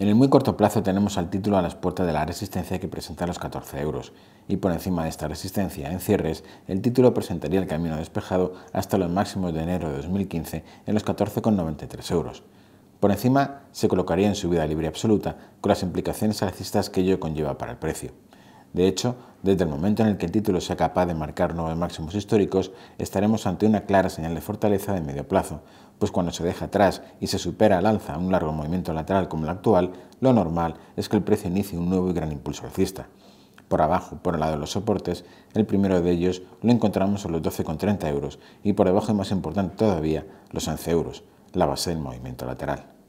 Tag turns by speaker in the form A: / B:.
A: En el muy corto plazo tenemos al título a las puertas de la resistencia que presenta los 14 euros, y por encima de esta resistencia en cierres, el título presentaría el camino despejado hasta los máximos de enero de 2015 en los 14,93 euros. Por encima se colocaría en subida libre absoluta, con las implicaciones alcistas que ello conlleva para el precio. De hecho, desde el momento en el que el título sea capaz de marcar nuevos máximos históricos, estaremos ante una clara señal de fortaleza de medio plazo, pues cuando se deja atrás y se supera al alza un largo movimiento lateral como el actual, lo normal es que el precio inicie un nuevo y gran impulso alcista. Por abajo, por el lado de los soportes, el primero de ellos lo encontramos a los 12,30 euros y por debajo y más importante todavía, los 11 euros, la base del movimiento lateral.